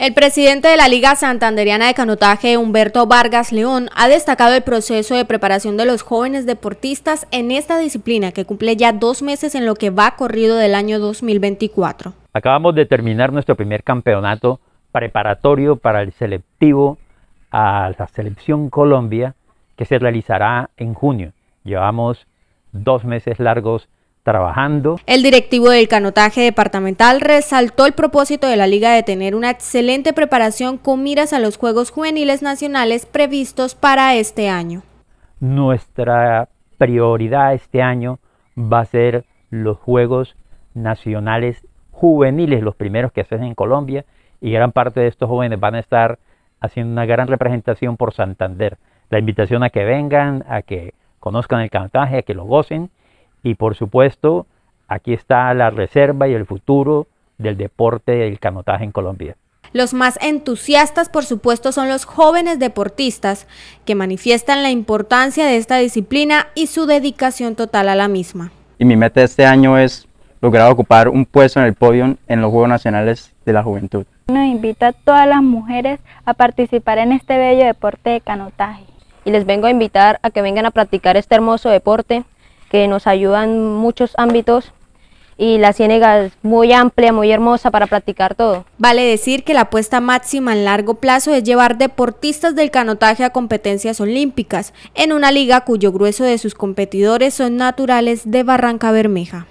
El presidente de la Liga Santanderiana de Canotaje, Humberto Vargas León, ha destacado el proceso de preparación de los jóvenes deportistas en esta disciplina que cumple ya dos meses en lo que va corrido del año 2024. Acabamos de terminar nuestro primer campeonato preparatorio para el selectivo a la selección Colombia que se realizará en junio. Llevamos dos meses largos trabajando. El directivo del canotaje departamental resaltó el propósito de la liga de tener una excelente preparación con miras a los Juegos Juveniles Nacionales previstos para este año. Nuestra prioridad este año va a ser los Juegos Nacionales Juveniles, los primeros que hacen en Colombia, y gran parte de estos jóvenes van a estar haciendo una gran representación por Santander. La invitación a que vengan, a que conozcan el canotaje, a que lo gocen y por supuesto, aquí está la reserva y el futuro del deporte del canotaje en Colombia. Los más entusiastas, por supuesto, son los jóvenes deportistas, que manifiestan la importancia de esta disciplina y su dedicación total a la misma. Y mi meta este año es lograr ocupar un puesto en el podio en los Juegos Nacionales de la Juventud. Nos invita a todas las mujeres a participar en este bello deporte de canotaje. Y les vengo a invitar a que vengan a practicar este hermoso deporte que nos ayuda en muchos ámbitos y la Ciénaga es muy amplia, muy hermosa para practicar todo. Vale decir que la apuesta máxima en largo plazo es llevar deportistas del canotaje a competencias olímpicas, en una liga cuyo grueso de sus competidores son naturales de Barranca Bermeja.